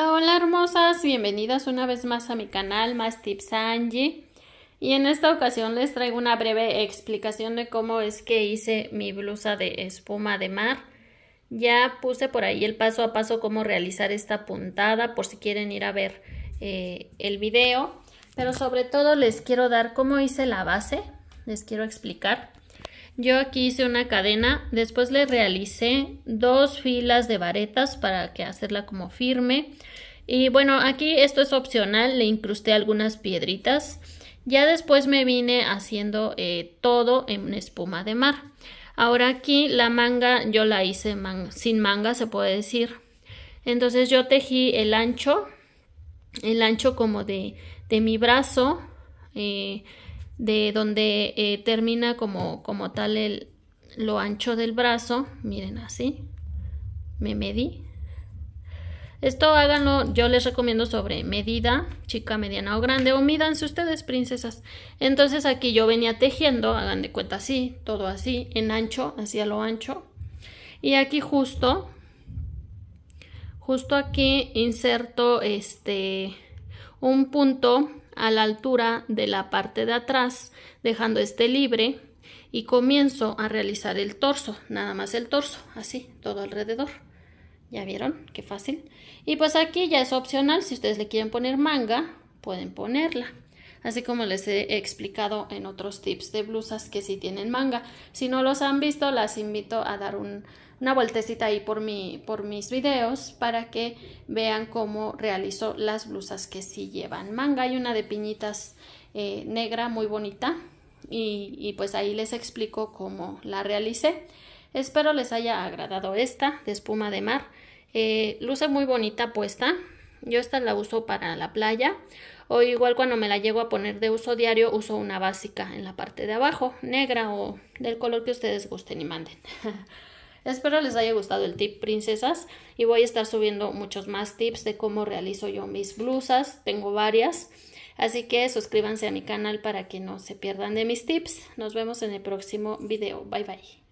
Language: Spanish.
Hola, hola hermosas, bienvenidas una vez más a mi canal Más Tips Angie y en esta ocasión les traigo una breve explicación de cómo es que hice mi blusa de espuma de mar. Ya puse por ahí el paso a paso cómo realizar esta puntada por si quieren ir a ver eh, el video, pero sobre todo les quiero dar cómo hice la base, les quiero explicar. Yo aquí hice una cadena, después le realicé dos filas de varetas para que hacerla como firme. Y bueno, aquí esto es opcional, le incrusté algunas piedritas. Ya después me vine haciendo eh, todo en espuma de mar. Ahora aquí la manga yo la hice sin manga, se puede decir. Entonces yo tejí el ancho, el ancho como de, mi brazo. Eh, de donde eh, termina como, como tal el, lo ancho del brazo, miren así, me medí. Esto háganlo, yo les recomiendo sobre medida, chica, mediana o grande, o mídanse ustedes, princesas. Entonces aquí yo venía tejiendo, hagan de cuenta así, todo así, en ancho, hacia lo ancho. Y aquí justo, justo aquí inserto este, un punto a la altura de la parte de atrás, dejando este libre y comienzo a realizar el torso, nada más el torso, así, todo alrededor. ¿Ya vieron? Qué fácil. Y pues aquí ya es opcional, si ustedes le quieren poner manga, pueden ponerla así como les he explicado en otros tips de blusas que sí tienen manga. Si no los han visto, las invito a dar una vueltecita ahí por, por mis videos para que vean cómo realizo las blusas que sí llevan manga. Hay una de piñitas eh, negra muy bonita y, pues ahí les explico cómo la realicé. Espero les haya agradado esta de espuma de mar. Eh, luce muy bonita puesta yo esta la uso para la playa o igual cuando me la llego a poner de uso diario uso una básica en la parte de abajo, negra o del color que ustedes gusten y manden. Espero les haya gustado el tip, princesas, y voy a estar subiendo muchos más tips de cómo realizo yo mis blusas, tengo varias, así que suscríbanse a mi canal para que no se pierdan de mis tips. Nos vemos en el próximo video. Bye bye.